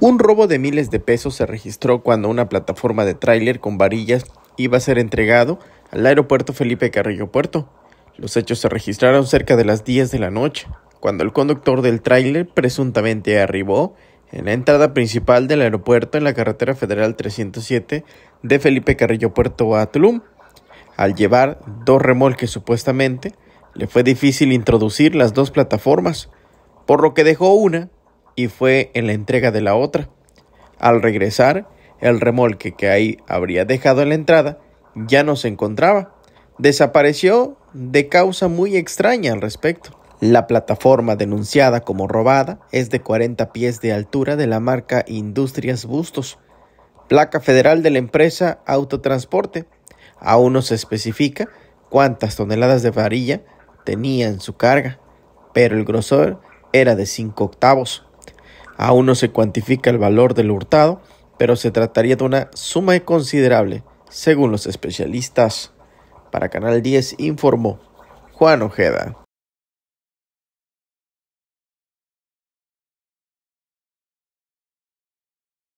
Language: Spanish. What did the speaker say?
Un robo de miles de pesos se registró cuando una plataforma de tráiler con varillas iba a ser entregado al aeropuerto Felipe Carrillo Puerto. Los hechos se registraron cerca de las 10 de la noche, cuando el conductor del tráiler presuntamente arribó en la entrada principal del aeropuerto en la carretera federal 307 de Felipe Carrillo Puerto a Tulum. Al llevar dos remolques supuestamente, le fue difícil introducir las dos plataformas, por lo que dejó una y fue en la entrega de la otra. Al regresar, el remolque que ahí habría dejado en la entrada ya no se encontraba. Desapareció de causa muy extraña al respecto. La plataforma denunciada como robada es de 40 pies de altura de la marca Industrias Bustos, placa federal de la empresa Autotransporte. Aún no se especifica cuántas toneladas de varilla tenía en su carga, pero el grosor era de 5 octavos. Aún no se cuantifica el valor del hurtado, pero se trataría de una suma considerable, según los especialistas. Para Canal 10 informó Juan Ojeda.